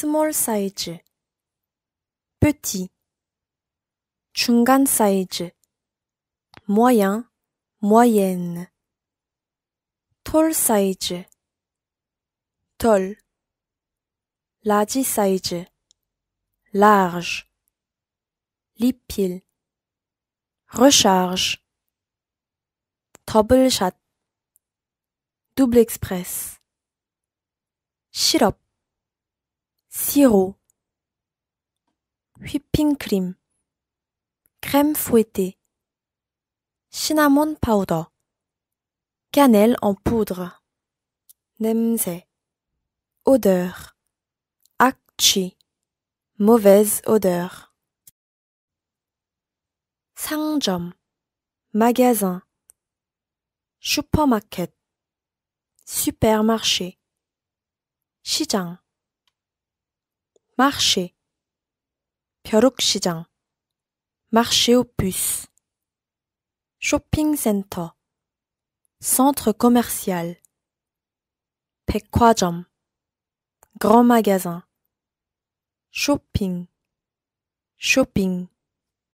Small size. petit, 중간 size. moyen, moyenne, tall size. tall, large size. large, lipil, recharge, double shot, double express, Syrup sirop, whipping cream, crème fouettée, cinnamon powder, cannelle en poudre, 냄새, odeur, akchi, mauvaise odeur, 상점, magasin, supermarket, supermarché, 시장, marché 벼룩시장 marché aux shopping center centre commercial Pekwajam. grand magasin shopping shopping